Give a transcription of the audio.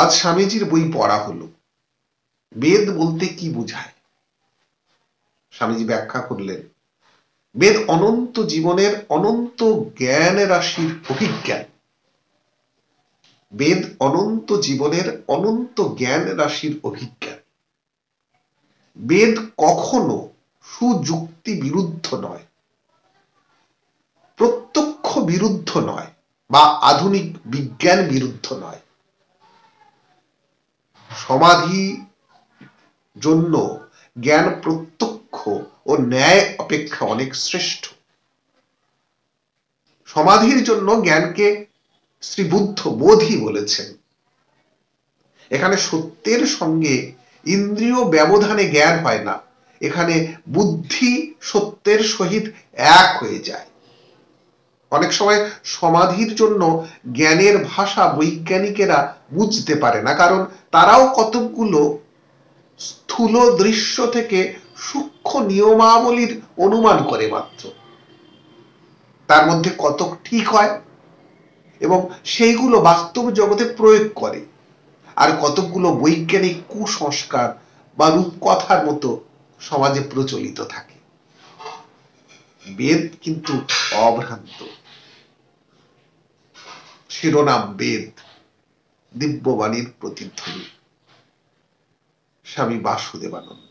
আজ স্বামীজির বই পড়া হলো বেদ বলতে কি বোঝায় স্বামীজি ব্যাখ্যা করলেন বেদ অনন্ত জীবনের অনন্ত জ্ঞান রাশির অভিজ্ঞান বেদ অনন্ত জীবনের অনন্ত জ্ঞান রাশির অভিজ্ঞান বেদ কখনো সুযুক্তি বিরুদ্ধ নয় প্রত্যক্ষ বিরুদ্ধ নয় বা আধুনিক বিজ্ঞান বিরুদ্ধ নয় সমাধি জন্য জ্ঞান প্রত্যক্ষ ও ন্যায় অপেক্ষা অনেক শ্রেষ্ঠ সমাধির জন্য জ্ঞানকে শ্রী বুদ্ধ বোধি বলেছেন এখানে সত্যের সঙ্গে ইন্দ্রিয় ব্যবধানে জ্ঞান হয় না এখানে বুদ্ধি সত্যের সহিত এক হয়ে যায় অনেক সময় সমাধির জন্য জ্ঞানের ভাষা বৈজ্ঞানিকেরা বুঝতে পারে না কারণ তারাও কতকগুলো স্থূল দৃশ্য থেকে সূক্ষ্ম নিয়মাবলীর অনুমান করে মাত্র তার মধ্যে কতক ঠিক হয় এবং সেইগুলো বাস্তব জগতে প্রয়োগ করে আর কতকগুলো বৈজ্ঞানিক কুসংস্কার বা রূপকথার মতো সমাজে প্রচলিত থাকে বেদ কিন্তু অভ্রান্ত শিরোনাম বেদ দিব্যবাণীর প্রতিধ্বনি স্বামী বাসুদেবানন্দ